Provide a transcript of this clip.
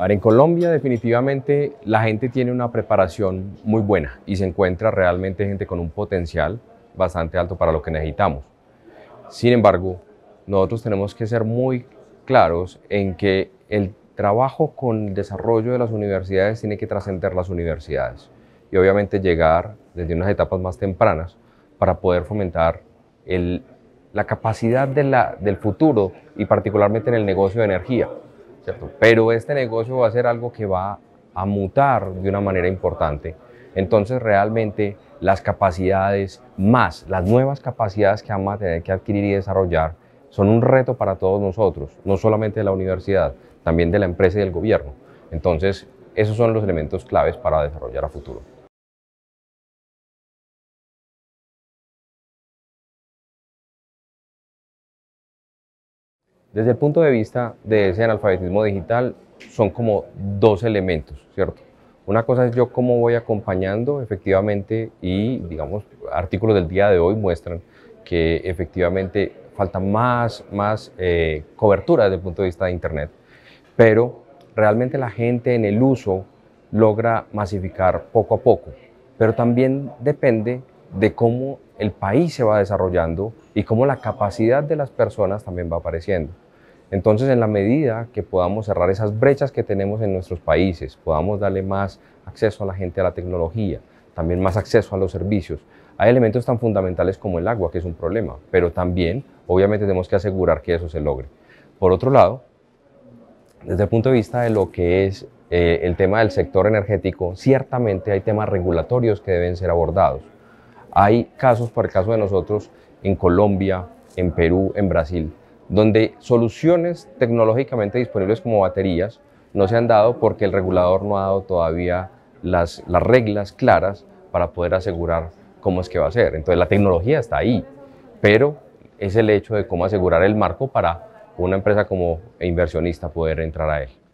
Ahora, en Colombia definitivamente la gente tiene una preparación muy buena y se encuentra realmente gente con un potencial bastante alto para lo que necesitamos. Sin embargo, nosotros tenemos que ser muy claros en que el trabajo con el desarrollo de las universidades tiene que trascender las universidades y obviamente llegar desde unas etapas más tempranas para poder fomentar la capacidad del futuro y particularmente en el negocio de energía. Pero este negocio va a ser algo que va a mutar de una manera importante. Entonces realmente las capacidades más, las nuevas capacidades que vamos a tener que adquirir y desarrollar son un reto para todos nosotros, no solamente de la universidad, también de la empresa y del gobierno. Entonces, esos son los elementos claves para desarrollar a futuro. Desde el punto de vista de ese analfabetismo digital, son como dos elementos, ¿cierto? Una cosa es yo cómo voy acompañando efectivamente y, digamos, artículos del día de hoy muestran que efectivamente falta más, más eh, cobertura desde el punto de vista de Internet, pero realmente la gente en el uso logra masificar poco a poco, pero también depende de cómo el país se va desarrollando y cómo la capacidad de las personas también va apareciendo. Entonces, en la medida que podamos cerrar esas brechas que tenemos en nuestros países, podamos darle más acceso a la gente a la tecnología, también más acceso a los servicios, hay elementos tan fundamentales como el agua, que es un problema, pero también, obviamente, tenemos que asegurar que eso se logre. Por otro lado, desde el punto de vista de lo que es eh, el tema del sector energético, ciertamente hay temas regulatorios que deben ser abordados. Hay casos, por el caso de nosotros, en Colombia, en Perú, en Brasil, donde soluciones tecnológicamente disponibles como baterías no se han dado porque el regulador no ha dado todavía las, las reglas claras para poder asegurar cómo es que va a ser. Entonces la tecnología está ahí, pero es el hecho de cómo asegurar el marco para una empresa como inversionista poder entrar a él.